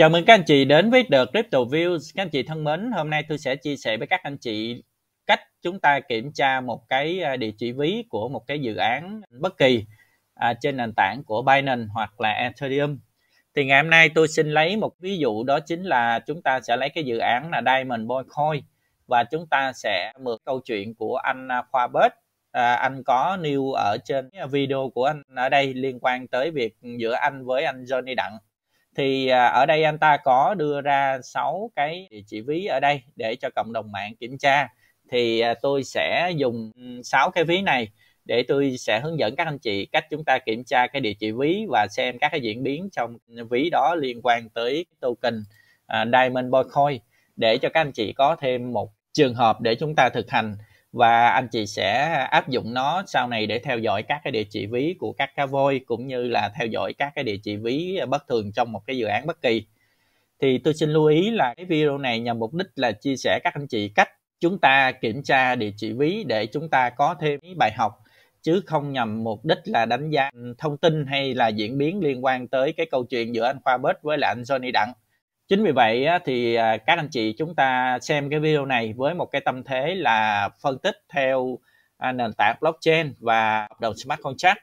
Chào mừng các anh chị đến với The Crypto Views. Các anh chị thân mến, hôm nay tôi sẽ chia sẻ với các anh chị cách chúng ta kiểm tra một cái à, địa chỉ ví của một cái dự án bất kỳ à, trên nền tảng của Binance hoặc là Ethereum. Thì ngày hôm nay tôi xin lấy một ví dụ đó chính là chúng ta sẽ lấy cái dự án là Diamond Boy Coin và chúng ta sẽ mượn câu chuyện của anh à, Khoa Bết. À, anh có nêu ở trên video của anh ở đây liên quan tới việc giữa anh với anh Johnny Đặng thì à, ở đây anh ta có đưa ra 6 cái địa chỉ ví ở đây để cho cộng đồng mạng kiểm tra thì à, tôi sẽ dùng 6 cái ví này để tôi sẽ hướng dẫn các anh chị cách chúng ta kiểm tra cái địa chỉ ví và xem các cái diễn biến trong ví đó liên quan tới token à, Diamond boy coin để cho các anh chị có thêm một trường hợp để chúng ta thực hành và anh chị sẽ áp dụng nó sau này để theo dõi các cái địa chỉ ví của các cá voi cũng như là theo dõi các cái địa chỉ ví bất thường trong một cái dự án bất kỳ thì tôi xin lưu ý là cái video này nhằm mục đích là chia sẻ các anh chị cách chúng ta kiểm tra địa chỉ ví để chúng ta có thêm bài học chứ không nhằm mục đích là đánh giá thông tin hay là diễn biến liên quan tới cái câu chuyện giữa anh Khoa Bết với lại anh Johnny Đặng chính vì vậy thì à, các anh chị chúng ta xem cái video này với một cái tâm thế là phân tích theo à, nền tảng blockchain và hợp đồng smart contract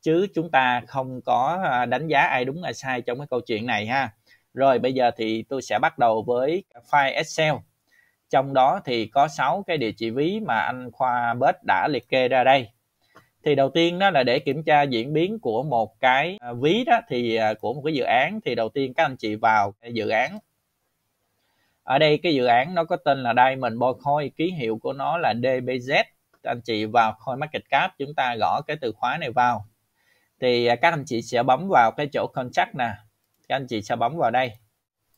chứ chúng ta không có à, đánh giá ai đúng ai sai trong cái câu chuyện này ha rồi bây giờ thì tôi sẽ bắt đầu với file excel trong đó thì có 6 cái địa chỉ ví mà anh Khoa Bết đã liệt kê ra đây thì đầu tiên đó là để kiểm tra diễn biến của một cái à, ví đó thì à, của một cái dự án thì đầu tiên các anh chị vào dự án ở đây cái dự án nó có tên là Diamond Bitcoin ký hiệu của nó là DBZ anh chị vào coin market cap chúng ta gõ cái từ khóa này vào thì à, các anh chị sẽ bấm vào cái chỗ contract nè các anh chị sẽ bấm vào đây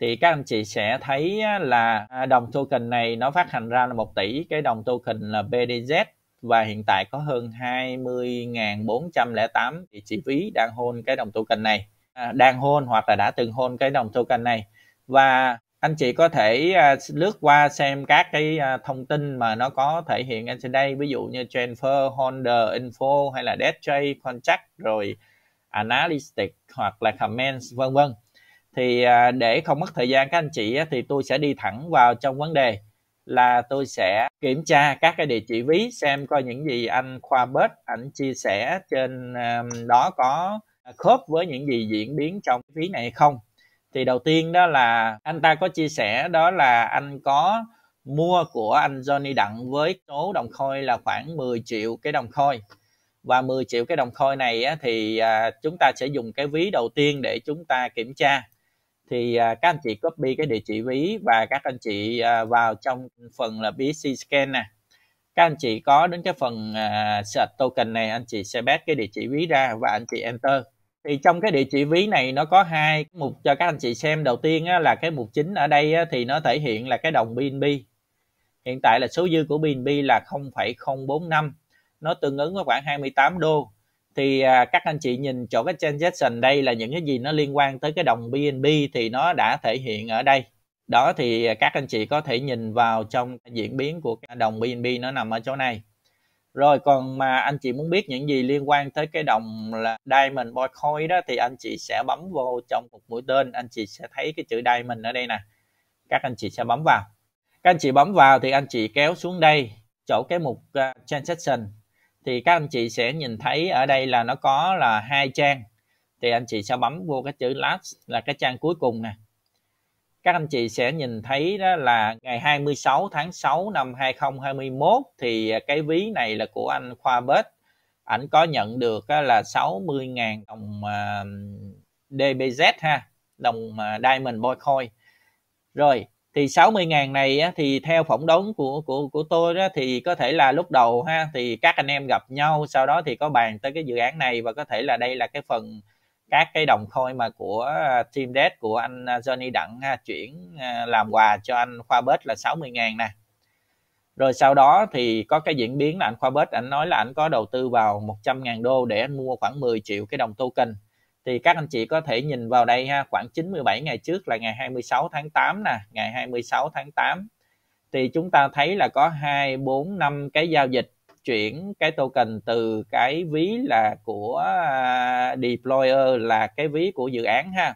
thì các anh chị sẽ thấy là đồng token này nó phát hành ra là 1 tỷ cái đồng token là BDZ và hiện tại có hơn 20.408 địa chỉ ví đang hôn cái đồng token này à, đang hôn hoặc là đã từng hôn cái đồng token này và anh chị có thể à, lướt qua xem các cái à, thông tin mà nó có thể hiện anh trên đây ví dụ như transfer holder info hay là dead trade contract rồi analytics hoặc là comments vân vân thì à, để không mất thời gian các anh chị thì tôi sẽ đi thẳng vào trong vấn đề là tôi sẽ kiểm tra các cái địa chỉ ví xem coi những gì anh Khoa Bớt ảnh chia sẻ trên um, đó có khớp với những gì diễn biến trong ví này không thì đầu tiên đó là anh ta có chia sẻ đó là anh có mua của anh Johnny Đặng với số đồng khôi là khoảng 10 triệu cái đồng khôi và 10 triệu cái đồng khôi này á, thì à, chúng ta sẽ dùng cái ví đầu tiên để chúng ta kiểm tra thì à, các anh chị copy cái địa chỉ ví và các anh chị à, vào trong phần là BC scan nè các anh chị có đến cái phần à, search token này anh chị sẽ bét cái địa chỉ ví ra và anh chị enter thì trong cái địa chỉ ví này nó có hai mục cho các anh chị xem đầu tiên là cái mục chính ở đây thì nó thể hiện là cái đồng BNB hiện tại là số dư của BNB là 0,045 nó tương ứng với khoảng 28 đô thì à, các anh chị nhìn chỗ cái transaction đây là những cái gì nó liên quan tới cái đồng BNB thì nó đã thể hiện ở đây đó thì các anh chị có thể nhìn vào trong diễn biến của cái đồng BNB nó nằm ở chỗ này rồi còn mà anh chị muốn biết những gì liên quan tới cái đồng là Diamond Bitcoin đó thì anh chị sẽ bấm vô trong một mũi tên anh chị sẽ thấy cái chữ Diamond ở đây nè các anh chị sẽ bấm vào các anh chị bấm vào thì anh chị kéo xuống đây chỗ cái mục uh, transaction thì các anh chị sẽ nhìn thấy ở đây là nó có là hai trang thì anh chị sẽ bấm vô cái chữ last là cái trang cuối cùng nè các anh chị sẽ nhìn thấy đó là ngày 26 tháng 6 năm 2021 thì cái ví này là của anh Khoa Bết ảnh có nhận được là 60.000 đồng à, DBZ ha đồng à, Diamond Boy Coin rồi thì 60 ngàn này á, thì theo phỏng đoán của của của tôi đó thì có thể là lúc đầu ha thì các anh em gặp nhau sau đó thì có bàn tới cái dự án này và có thể là đây là cái phần các cái đồng khôi mà của à, team desk của anh à, Johnny Đặng ha, chuyển à, làm quà cho anh Khoa Bết là 60 ngàn nè rồi sau đó thì có cái diễn biến là anh Khoa Bết anh nói là anh có đầu tư vào 100 ngàn đô để anh mua khoảng 10 triệu cái đồng token thì các anh chị có thể nhìn vào đây ha khoảng 97 ngày trước là ngày 26 tháng 8 nè ngày 26 tháng 8 thì chúng ta thấy là có 2 4 5 cái giao dịch chuyển cái token từ cái ví là của à, deployer là cái ví của dự án ha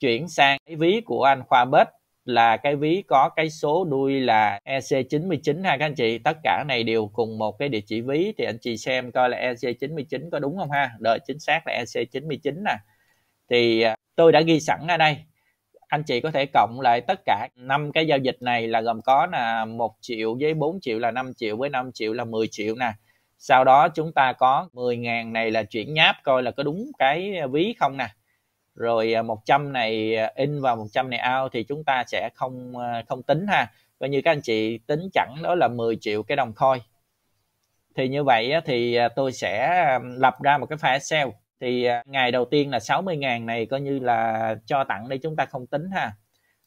chuyển sang cái ví của anh Khoa Bết là cái ví có cái số đuôi là EC99 ha các anh chị tất cả này đều cùng một cái địa chỉ ví thì anh chị xem coi là EC99 có đúng không ha đợi chính xác là EC99 nè thì à, tôi đã ghi sẵn ở đây anh chị có thể cộng lại tất cả năm cái giao dịch này là gồm có là 1 triệu với 4 triệu là 5 triệu với 5 triệu là 10 triệu nè sau đó chúng ta có 10.000 này là chuyển nháp coi là có đúng cái ví không nè rồi 100 à, này à, in và 100 này out thì chúng ta sẽ không à, không tính ha coi như các anh chị tính chẳng đó là 10 triệu cái đồng coin thì như vậy thì tôi sẽ lập ra một cái file Excel thì ngày đầu tiên là 60.000 này coi như là cho tặng đi chúng ta không tính ha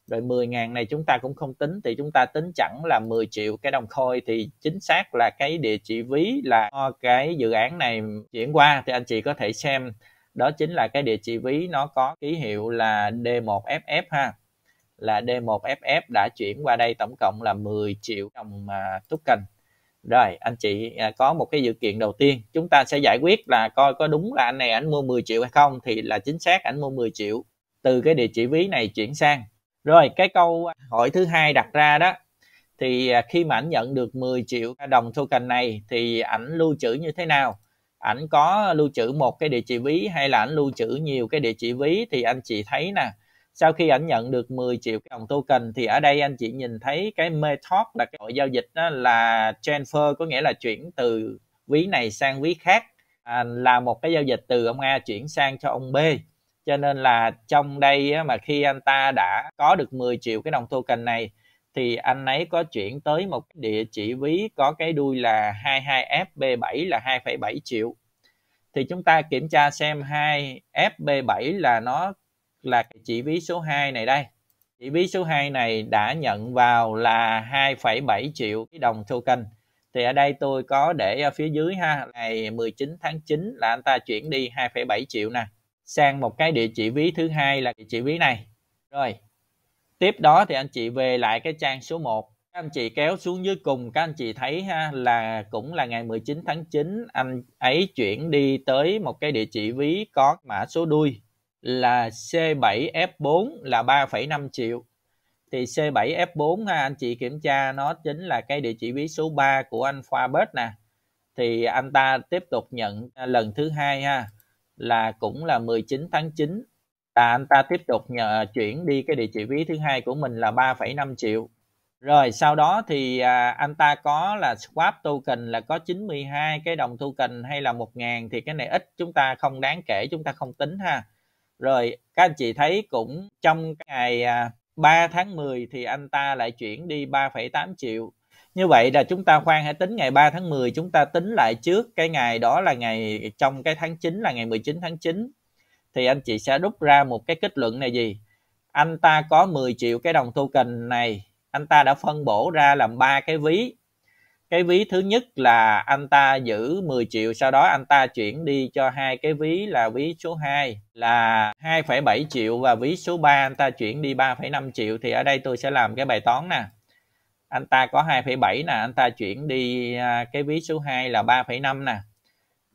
rồi 10.000 này chúng ta cũng không tính thì chúng ta tính chẳng là 10 triệu cái đồng khôi thì chính xác là cái địa chỉ ví là cái dự án này chuyển qua thì anh chị có thể xem đó chính là cái địa chỉ ví nó có ký hiệu là D1FF ha là D1FF đã chuyển qua đây tổng cộng là 10 triệu đồng mà token rồi anh chị à, có một cái dự kiện đầu tiên chúng ta sẽ giải quyết là coi có đúng là anh này anh mua 10 triệu hay không thì là chính xác anh mua 10 triệu từ cái địa chỉ ví này chuyển sang rồi cái câu hỏi thứ hai đặt ra đó thì à, khi mà ảnh nhận được 10 triệu đồng token này thì ảnh lưu trữ như thế nào ảnh có lưu trữ một cái địa chỉ ví hay là ảnh lưu trữ nhiều cái địa chỉ ví thì anh chị thấy nè sau khi ảnh nhận được 10 triệu cái đồng token thì ở đây anh chị nhìn thấy cái method là cái gọi giao dịch đó là transfer có nghĩa là chuyển từ ví này sang ví khác à, là một cái giao dịch từ ông A chuyển sang cho ông B cho nên là trong đây á, mà khi anh ta đã có được 10 triệu cái đồng token này thì anh ấy có chuyển tới một địa chỉ ví có cái đuôi là 22FB7 là 2,7 triệu. Thì chúng ta kiểm tra xem 2FB7 là nó là chỉ ví số 2 này đây. Chỉ ví số 2 này đã nhận vào là 2,7 triệu cái đồng token. Thì ở đây tôi có để ở phía dưới ha, ngày 19 tháng 9 là anh ta chuyển đi 2,7 triệu nè sang một cái địa chỉ ví thứ hai là địa chỉ ví này. Rồi, tiếp đó thì anh chị về lại cái trang số 1 các anh chị kéo xuống dưới cùng các anh chị thấy ha là cũng là ngày 19 tháng 9 anh ấy chuyển đi tới một cái địa chỉ ví có mã số đuôi là C7F4 là 3,5 triệu thì C7F4 ha anh chị kiểm tra nó chính là cái địa chỉ ví số 3 của anh Khoa Bết nè thì anh ta tiếp tục nhận lần thứ hai ha là cũng là 19 tháng 9 là anh ta tiếp tục nhờ chuyển đi cái địa chỉ ví thứ hai của mình là 3,5 triệu rồi sau đó thì à, anh ta có là swap token là có 92 cái đồng token hay là 1.000 thì cái này ít chúng ta không đáng kể chúng ta không tính ha rồi các anh chị thấy cũng trong ngày à, 3 tháng 10 thì anh ta lại chuyển đi 3,8 triệu như vậy là chúng ta khoan hãy tính ngày 3 tháng 10 chúng ta tính lại trước cái ngày đó là ngày trong cái tháng 9 là ngày 19 tháng 9 thì anh chị sẽ rút ra một cái kết luận này gì anh ta có 10 triệu cái đồng token này anh ta đã phân bổ ra làm ba cái ví cái ví thứ nhất là anh ta giữ 10 triệu sau đó anh ta chuyển đi cho hai cái ví là ví số 2 là 2,7 triệu và ví số 3 anh ta chuyển đi 3,5 triệu thì ở đây tôi sẽ làm cái bài toán nè anh ta có 2,7 nè anh ta chuyển đi à, cái ví số 2 là 3,5 nè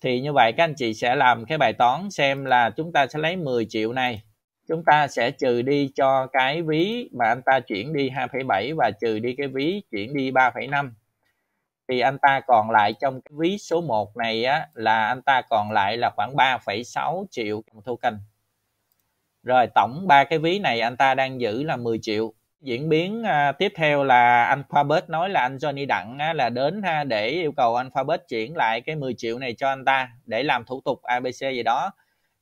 thì như vậy các anh chị sẽ làm cái bài toán xem là chúng ta sẽ lấy 10 triệu này chúng ta sẽ trừ đi cho cái ví mà anh ta chuyển đi 2,7 và trừ đi cái ví chuyển đi 3,5 thì anh ta còn lại trong cái ví số 1 này á, là anh ta còn lại là khoảng 3,6 triệu token rồi tổng ba cái ví này anh ta đang giữ là 10 triệu diễn biến à, tiếp theo là anh Alphabet nói là anh Johnny Đặng á, là đến ha, để yêu cầu anh Alphabet chuyển lại cái 10 triệu này cho anh ta để làm thủ tục ABC gì đó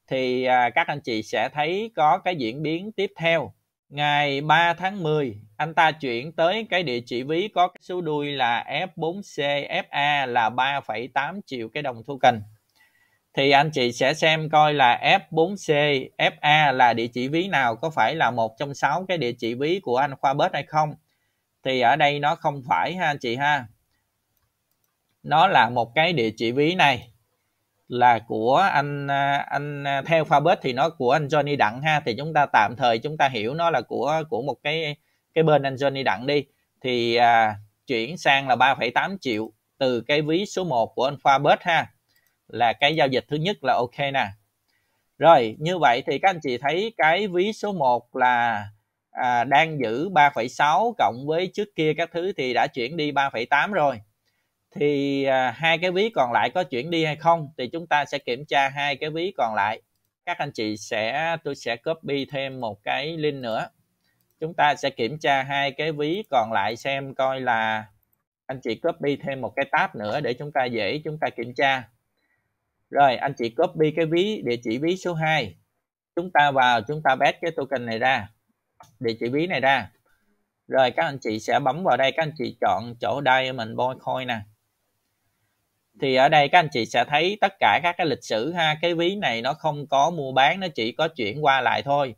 thì à, các anh chị sẽ thấy có cái diễn biến tiếp theo ngày 3 tháng 10 anh ta chuyển tới cái địa chỉ ví có số đuôi là F4CFA là 3,8 triệu cái đồng token thì anh chị sẽ xem coi là F4C, FA là địa chỉ ví nào có phải là một trong sáu cái địa chỉ ví của anh khoa alphabet hay không. Thì ở đây nó không phải ha anh chị ha. Nó là một cái địa chỉ ví này là của anh à, anh à, theo khoa alphabet thì nó của anh Johnny Đặng ha thì chúng ta tạm thời chúng ta hiểu nó là của của một cái cái bên anh Johnny Đặng đi thì à, chuyển sang là 3,8 triệu từ cái ví số 1 của anh khoa alphabet ha là cái giao dịch thứ nhất là ok nè rồi như vậy thì các anh chị thấy cái ví số 1 là à, đang giữ 3,6 cộng với trước kia các thứ thì đã chuyển đi 3,8 rồi thì à, hai cái ví còn lại có chuyển đi hay không thì chúng ta sẽ kiểm tra hai cái ví còn lại các anh chị sẽ tôi sẽ copy thêm một cái link nữa chúng ta sẽ kiểm tra hai cái ví còn lại xem coi là anh chị copy thêm một cái tab nữa để chúng ta dễ chúng ta kiểm tra rồi anh chị copy cái ví địa chỉ ví số 2. Chúng ta vào chúng ta paste cái token này ra. Địa chỉ ví này ra. Rồi các anh chị sẽ bấm vào đây các anh chị chọn chỗ đây mình boy coin nè. Thì ở đây các anh chị sẽ thấy tất cả các cái lịch sử ha, cái ví này nó không có mua bán nó chỉ có chuyển qua lại thôi.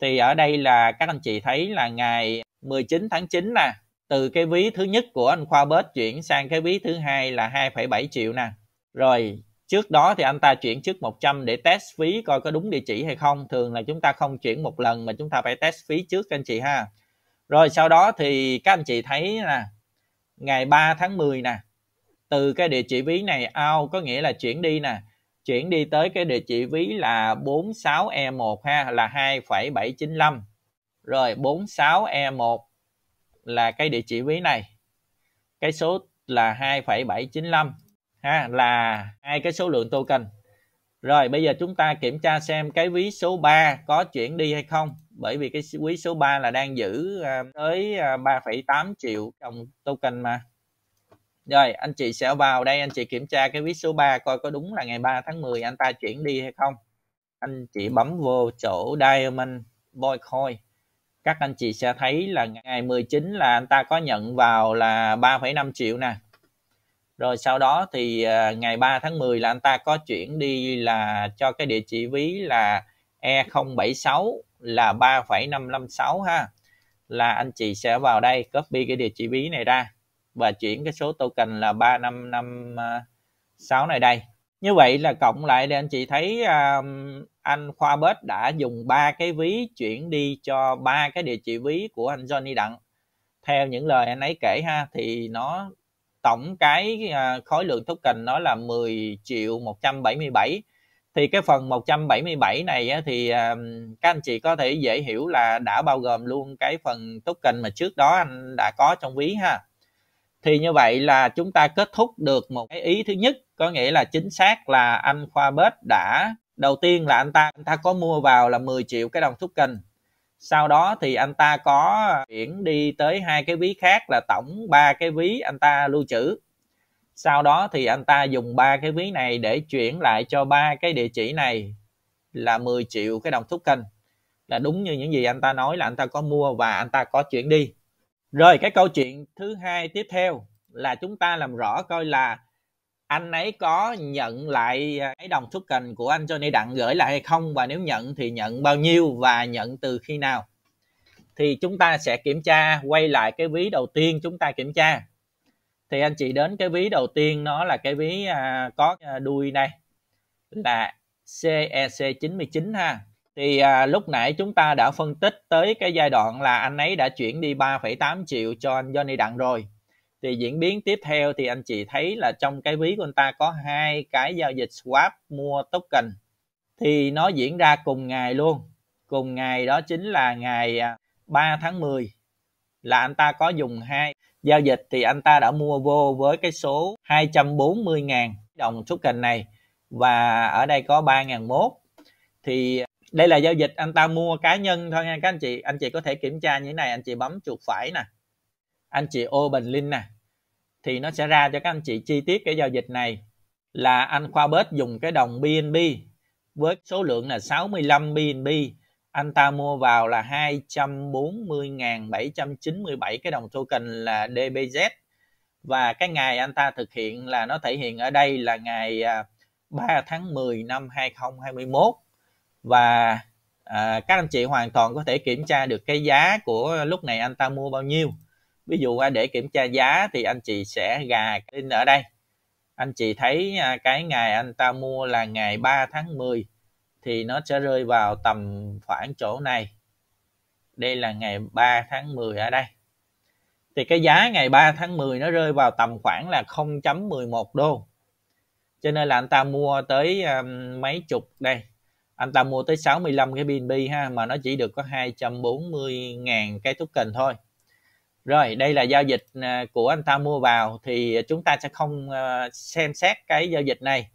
Thì ở đây là các anh chị thấy là ngày 19 tháng 9 nè, từ cái ví thứ nhất của anh Khoa Bết chuyển sang cái ví thứ hai là 2,7 triệu nè. Rồi trước đó thì anh ta chuyển trước 100 để test phí coi có đúng địa chỉ hay không thường là chúng ta không chuyển một lần mà chúng ta phải test phí trước anh chị ha rồi sau đó thì các anh chị thấy nè ngày 3 tháng 10 nè từ cái địa chỉ ví này out có nghĩa là chuyển đi nè chuyển đi tới cái địa chỉ ví là 46E1 ha là 2,795 rồi 46E1 là cái địa chỉ ví này cái số là 2,795 ha là hai cái số lượng token rồi bây giờ chúng ta kiểm tra xem cái ví số 3 có chuyển đi hay không bởi vì cái quý số 3 là đang giữ à, tới 3,8 à, triệu đồng token mà rồi anh chị sẽ vào đây anh chị kiểm tra cái ví số 3 coi có đúng là ngày 3 tháng 10 anh ta chuyển đi hay không anh chị bấm vô chỗ Diamond Bitcoin các anh chị sẽ thấy là ngày 19 là anh ta có nhận vào là 3,5 triệu nè rồi sau đó thì uh, ngày 3 tháng 10 là anh ta có chuyển đi là cho cái địa chỉ ví là E076 là 3,556 ha là anh chị sẽ vào đây copy cái địa chỉ ví này ra và chuyển cái số token là 3556 này đây như vậy là cộng lại để anh chị thấy um, anh Khoa Bết đã dùng ba cái ví chuyển đi cho ba cái địa chỉ ví của anh Johnny Đặng theo những lời anh ấy kể ha thì nó tổng cái à, khối lượng token nó là 10 triệu 177 thì cái phần 177 này thì à, các anh chị có thể dễ hiểu là đã bao gồm luôn cái phần token mà trước đó anh đã có trong ví ha thì như vậy là chúng ta kết thúc được một cái ý thứ nhất có nghĩa là chính xác là anh Khoa Bết đã đầu tiên là anh ta anh ta có mua vào là 10 triệu cái đồng token sau đó thì anh ta có chuyển đi tới hai cái ví khác là tổng ba cái ví anh ta lưu trữ sau đó thì anh ta dùng ba cái ví này để chuyển lại cho ba cái địa chỉ này là 10 triệu cái đồng kênh là đúng như những gì anh ta nói là anh ta có mua và anh ta có chuyển đi rồi cái câu chuyện thứ hai tiếp theo là chúng ta làm rõ coi là anh ấy có nhận lại à, cái đồng token của anh Johnny Đặng gửi lại hay không và nếu nhận thì nhận bao nhiêu và nhận từ khi nào thì chúng ta sẽ kiểm tra quay lại cái ví đầu tiên chúng ta kiểm tra thì anh chị đến cái ví đầu tiên nó là cái ví à, có à, đuôi này là CEC 99 e ha thì à, lúc nãy chúng ta đã phân tích tới cái giai đoạn là anh ấy đã chuyển đi 3,8 triệu cho anh Johnny Đặng rồi thì diễn biến tiếp theo thì anh chị thấy là trong cái ví của anh ta có hai cái giao dịch swap mua token thì nó diễn ra cùng ngày luôn cùng ngày đó chính là ngày 3 à, tháng 10 là anh ta có dùng hai giao dịch thì anh ta đã mua vô với cái số 240.000 đồng token này và ở đây có 3.001 thì đây là giao dịch anh ta mua cá nhân thôi nha các anh chị anh chị có thể kiểm tra như thế này anh chị bấm chuột phải nè anh chị open link nè thì nó sẽ ra cho các anh chị chi tiết cái giao dịch này là anh Khoa Bết dùng cái đồng BNB với số lượng là 65 BNB anh ta mua vào là 240.797 cái đồng token là DBZ và cái ngày anh ta thực hiện là nó thể hiện ở đây là ngày 3 à, tháng 10 năm 2021 và à, các anh chị hoàn toàn có thể kiểm tra được cái giá của lúc này anh ta mua bao nhiêu ví dụ à, để kiểm tra giá thì anh chị sẽ gà in ở đây anh chị thấy à, cái ngày anh ta mua là ngày 3 tháng 10 thì nó sẽ rơi vào tầm khoảng chỗ này đây là ngày 3 tháng 10 ở đây thì cái giá ngày 3 tháng 10 nó rơi vào tầm khoảng là 0.11 đô cho nên là anh ta mua tới mấy chục đây anh ta mua tới 65 cái BNB ha mà nó chỉ được có 240 000 cái token thôi rồi đây là giao dịch à, của anh ta mua vào thì chúng ta sẽ không à, xem xét cái giao dịch này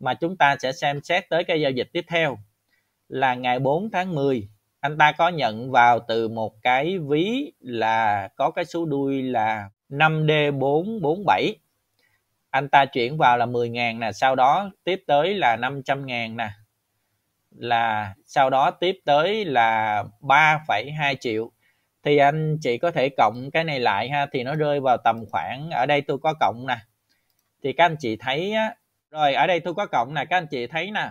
mà chúng ta sẽ xem xét tới cái giao dịch tiếp theo là ngày 4 tháng 10 anh ta có nhận vào từ một cái ví là có cái số đuôi là 5D447 anh ta chuyển vào là 10.000 nè sau đó tiếp tới là 500.000 nè là sau đó tiếp tới là 3,2 triệu thì anh chị có thể cộng cái này lại ha thì nó rơi vào tầm khoảng ở đây tôi có cộng nè thì các anh chị thấy á, rồi ở đây tôi có cộng nè các anh chị thấy nè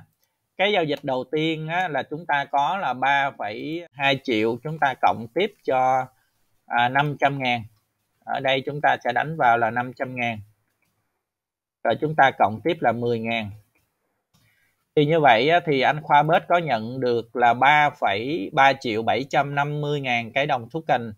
cái giao dịch đầu tiên á, là chúng ta có là 3,2 triệu chúng ta cộng tiếp cho à, 500 ngàn ở đây chúng ta sẽ đánh vào là 500 ngàn rồi chúng ta cộng tiếp là 10 ngàn thì như vậy thì anh Khoa Bết có nhận được là 3,3 triệu 750 ngàn cái đồng token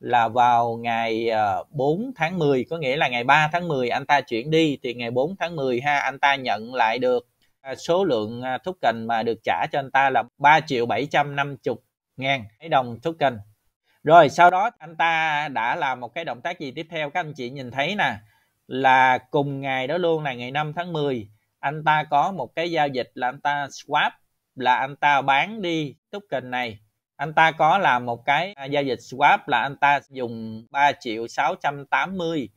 là vào ngày 4 ờ, tháng 10 có nghĩa là ngày 3 tháng 10 anh ta chuyển đi thì ngày 4 tháng 10 ha anh ta nhận lại được à, số lượng à, token mà được trả cho anh ta là 3 triệu 750 ngàn cái đồng token rồi sau đó anh ta đã làm một cái động tác gì tiếp theo các anh chị nhìn thấy nè là cùng ngày đó luôn là ngày 5 tháng 10 anh ta có một cái giao dịch là anh ta swap là anh ta bán đi token này anh ta có làm một cái à, giao dịch swap là anh ta dùng 3 triệu 680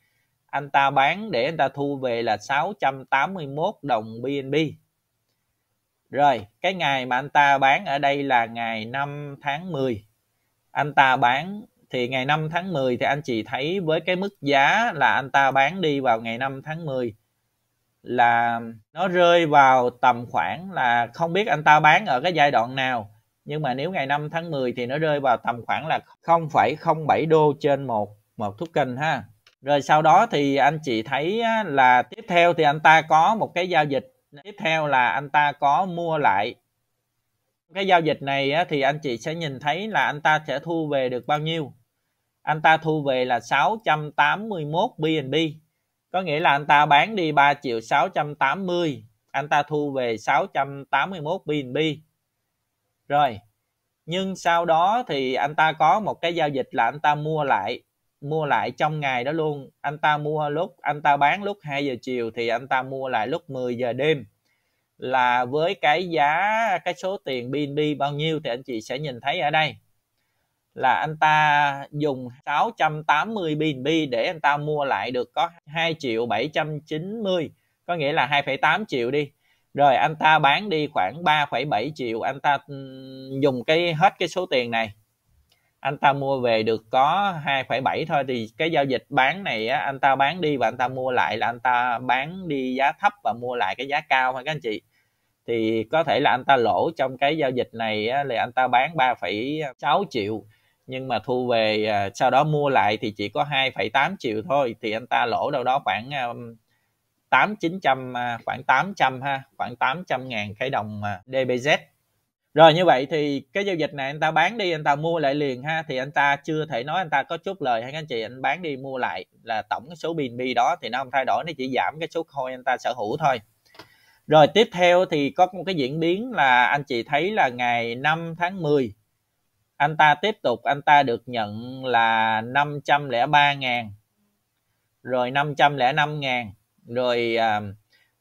anh ta bán để anh ta thu về là 681 đồng BNB rồi cái ngày mà anh ta bán ở đây là ngày 5 tháng 10 anh ta bán thì ngày 5 tháng 10 thì anh chị thấy với cái mức giá là anh ta bán đi vào ngày 5 tháng 10 là nó rơi vào tầm khoảng là không biết anh ta bán ở cái giai đoạn nào nhưng mà nếu ngày 5 tháng 10 thì nó rơi vào tầm khoảng là 0,07 đô trên một một token ha rồi sau đó thì anh chị thấy là tiếp theo thì anh ta có một cái giao dịch tiếp theo là anh ta có mua lại cái giao dịch này thì anh chị sẽ nhìn thấy là anh ta sẽ thu về được bao nhiêu anh ta thu về là 681 BNB có nghĩa là anh ta bán đi 3 triệu 680 anh ta thu về 681 BNB rồi nhưng sau đó thì anh ta có một cái giao dịch là anh ta mua lại mua lại trong ngày đó luôn anh ta mua lúc anh ta bán lúc 2 giờ chiều thì anh ta mua lại lúc 10 giờ đêm là với cái giá cái số tiền BNB bao nhiêu thì anh chị sẽ nhìn thấy ở đây là anh ta dùng 680 BNB để anh ta mua lại được có 2 triệu 790 có nghĩa là 2,8 triệu đi rồi anh ta bán đi khoảng 3,7 triệu anh ta dùng cái hết cái số tiền này anh ta mua về được có 2,7 thôi thì cái giao dịch bán này á, anh ta bán đi và anh ta mua lại là anh ta bán đi giá thấp và mua lại cái giá cao ha các anh chị thì có thể là anh ta lỗ trong cái giao dịch này á, là anh ta bán 3,6 triệu nhưng mà thu về à, sau đó mua lại thì chỉ có 2,8 triệu thôi thì anh ta lỗ đâu đó khoảng à, tám chín trăm à, khoảng 800 ha khoảng 800 ngàn cái đồng à, DBZ rồi như vậy thì cái giao dịch này anh ta bán đi anh ta mua lại liền ha thì anh ta chưa thể nói anh ta có chút lời hay anh chị anh bán đi mua lại là tổng cái số BNB đó thì nó không thay đổi nó chỉ giảm cái số coin anh ta sở hữu thôi rồi tiếp theo thì có một cái diễn biến là anh chị thấy là ngày 5 tháng 10 anh ta tiếp tục anh ta được nhận là 503 ngàn rồi 505 ngàn rồi à,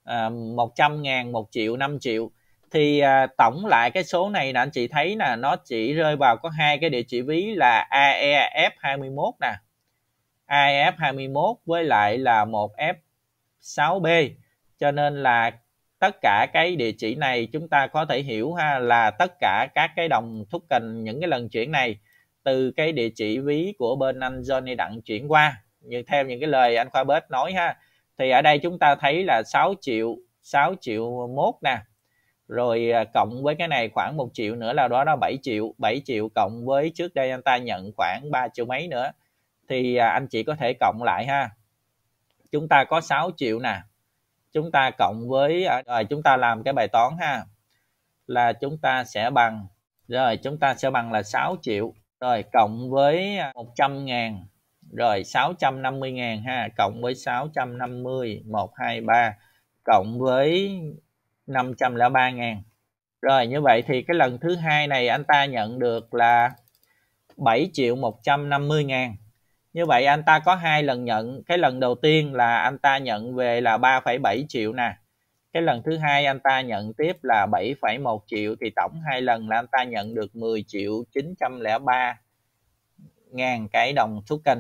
à, 100 ngàn 1 triệu 5 triệu thì à, tổng lại cái số này là anh chị thấy là nó chỉ rơi vào có hai cái địa chỉ ví là AEF21 nè AEF21 với lại là một F6B cho nên là tất cả cái địa chỉ này chúng ta có thể hiểu ha là tất cả các cái đồng thúc cần những cái lần chuyển này từ cái địa chỉ ví của bên anh Johnny Đặng chuyển qua như theo những cái lời anh Khoa Bết nói ha thì ở đây chúng ta thấy là 6 triệu 6 triệu mốt nè rồi à, cộng với cái này khoảng một triệu nữa là đó là 7 triệu 7 triệu cộng với trước đây anh ta nhận khoảng 3 triệu mấy nữa thì à, anh chị có thể cộng lại ha chúng ta có 6 triệu nè chúng ta cộng với à, rồi chúng ta làm cái bài toán ha là chúng ta sẽ bằng rồi chúng ta sẽ bằng là 6 triệu rồi cộng với 100 à, ngàn rồi 650 ngàn ha cộng với 650 123 cộng với 503 ngàn rồi như vậy thì cái lần thứ hai này anh ta nhận được là 7 triệu 150 ngàn như vậy anh ta có hai lần nhận cái lần đầu tiên là anh ta nhận về là 3,7 triệu nè cái lần thứ hai anh ta nhận tiếp là 7,1 triệu thì tổng hai lần là anh ta nhận được 10 triệu 903 ngàn cái đồng token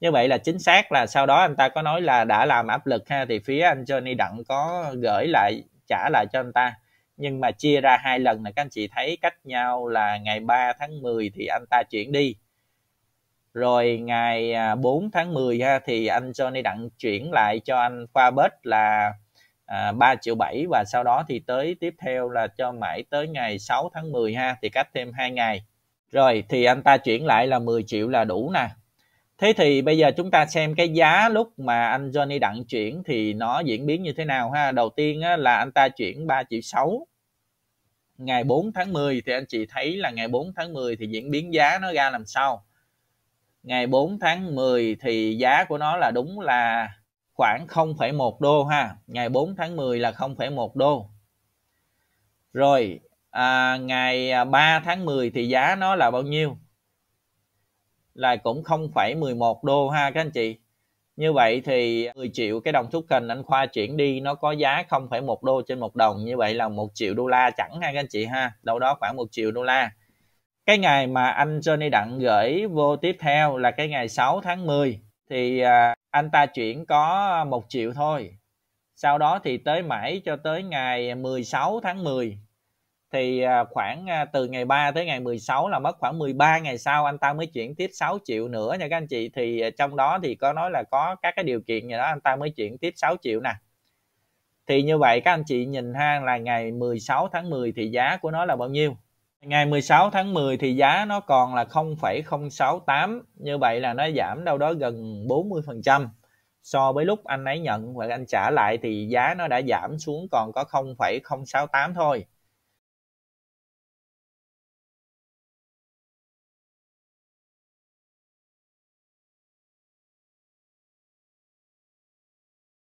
như vậy là chính xác là sau đó anh ta có nói là đã làm áp lực ha thì phía anh Johnny Đặng có gửi lại trả lại cho anh ta nhưng mà chia ra hai lần là các anh chị thấy cách nhau là ngày 3 tháng 10 thì anh ta chuyển đi rồi ngày 4 à, tháng 10 ha, thì anh Johnny Đặng chuyển lại cho anh Khoa Bết là à, 3 triệu 7 và sau đó thì tới tiếp theo là cho mãi tới ngày 6 tháng 10 ha thì cách thêm 2 ngày rồi thì anh ta chuyển lại là 10 triệu là đủ nè thế thì bây giờ chúng ta xem cái giá lúc mà anh Johnny Đặng chuyển thì nó diễn biến như thế nào ha đầu tiên á, là anh ta chuyển 3 triệu 6 ngày 4 tháng 10 thì anh chị thấy là ngày 4 tháng 10 thì diễn biến giá nó ra làm sao ngày 4 tháng 10 thì giá của nó là đúng là khoảng 0,1 đô ha ngày 4 tháng 10 là 0,1 đô rồi à, ngày 3 à, tháng 10 thì giá nó là bao nhiêu là cũng 0,11 đô ha các anh chị như vậy thì 10 triệu cái đồng token anh Khoa chuyển đi nó có giá 0,1 đô trên một đồng như vậy là 1 triệu đô la chẳng ha các anh chị ha đâu đó khoảng 1 triệu đô la cái ngày mà anh Johnny Đặng gửi vô tiếp theo là cái ngày 6 tháng 10 thì à, anh ta chuyển có một triệu thôi sau đó thì tới mãi cho tới ngày 16 tháng 10 thì à, khoảng à, từ ngày 3 tới ngày 16 là mất khoảng 13 ngày sau anh ta mới chuyển tiếp 6 triệu nữa nha các anh chị thì trong đó thì có nói là có các cái điều kiện gì đó anh ta mới chuyển tiếp 6 triệu nè thì như vậy các anh chị nhìn ha là ngày 16 tháng 10 thì giá của nó là bao nhiêu Ngày 16 tháng 10 thì giá nó còn là 0,068, như vậy là nó giảm đâu đó gần 40% so với lúc anh ấy nhận và anh trả lại thì giá nó đã giảm xuống còn có 0,068 thôi.